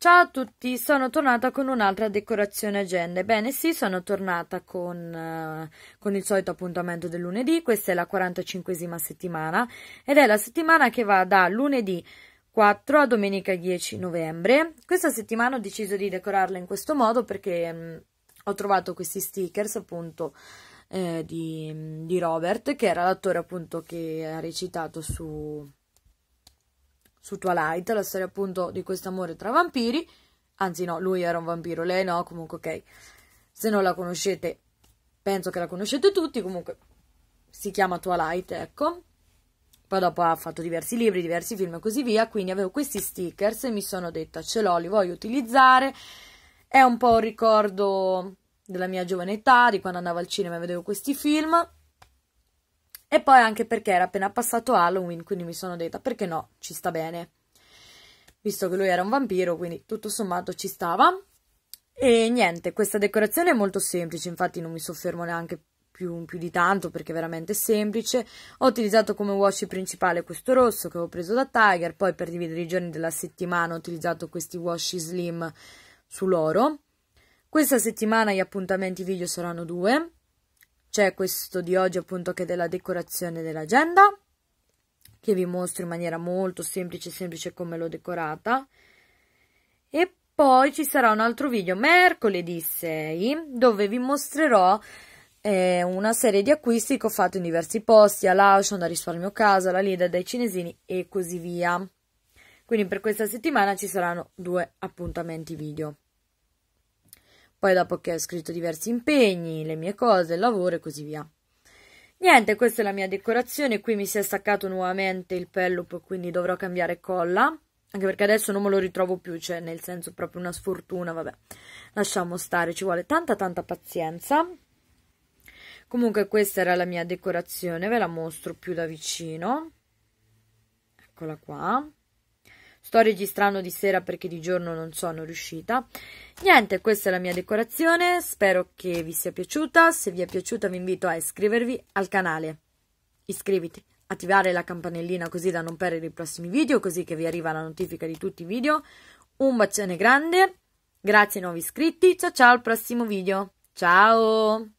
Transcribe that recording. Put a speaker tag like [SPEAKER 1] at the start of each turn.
[SPEAKER 1] Ciao a tutti, sono tornata con un'altra decorazione agenda. Bene, sì, sono tornata con, uh, con il solito appuntamento del lunedì. Questa è la 45esima settimana ed è la settimana che va da lunedì 4 a domenica 10 novembre. Questa settimana ho deciso di decorarla in questo modo perché mh, mm, ho trovato questi stickers appunto eh, di, di Robert, che era l'attore appunto che ha recitato su su Twilight, la storia appunto di questo amore tra vampiri. Anzi no, lui era un vampiro, lei no, comunque ok. Se non la conoscete, penso che la conoscete tutti, comunque si chiama Twilight, ecco. Poi dopo ha fatto diversi libri, diversi film e così via, quindi avevo questi stickers e mi sono detta ce l'ho, li voglio utilizzare. È un po' un ricordo della mia giovane età, di quando andavo al cinema e vedevo questi film e poi anche perché era appena passato Halloween, quindi mi sono detta perché no, ci sta bene. Visto che lui era un vampiro, quindi tutto sommato ci stava. E niente, questa decorazione è molto semplice, infatti non mi soffermo neanche più, più di tanto perché è veramente semplice. Ho utilizzato come washi principale questo rosso che avevo preso da Tiger, poi per dividere i giorni della settimana ho utilizzato questi washi slim su loro. Questa settimana gli appuntamenti video saranno due, c'è questo di oggi appunto che è della decorazione dell'agenda che vi mostro in maniera molto semplice semplice come l'ho decorata e poi ci sarà un altro video mercoledì 6 dove vi mostrerò eh, una serie di acquisti che ho fatto in diversi posti all'Auchan, da Risparmio Casa, alla Lida, dai Cinesini e così via quindi per questa settimana ci saranno due appuntamenti video poi dopo che ho scritto diversi impegni, le mie cose, il lavoro e così via. Niente, questa è la mia decorazione, qui mi si è staccato nuovamente il pellup, quindi dovrò cambiare colla, anche perché adesso non me lo ritrovo più, cioè nel senso proprio una sfortuna, vabbè, lasciamo stare, ci vuole tanta tanta pazienza. Comunque questa era la mia decorazione, ve la mostro più da vicino, eccola qua sto registrando di sera perché di giorno non sono riuscita niente questa è la mia decorazione spero che vi sia piaciuta se vi è piaciuta vi invito a iscrivervi al canale iscriviti attivare la campanellina così da non perdere i prossimi video così che vi arriva la notifica di tutti i video un bacione grande grazie ai nuovi iscritti ciao ciao al prossimo video ciao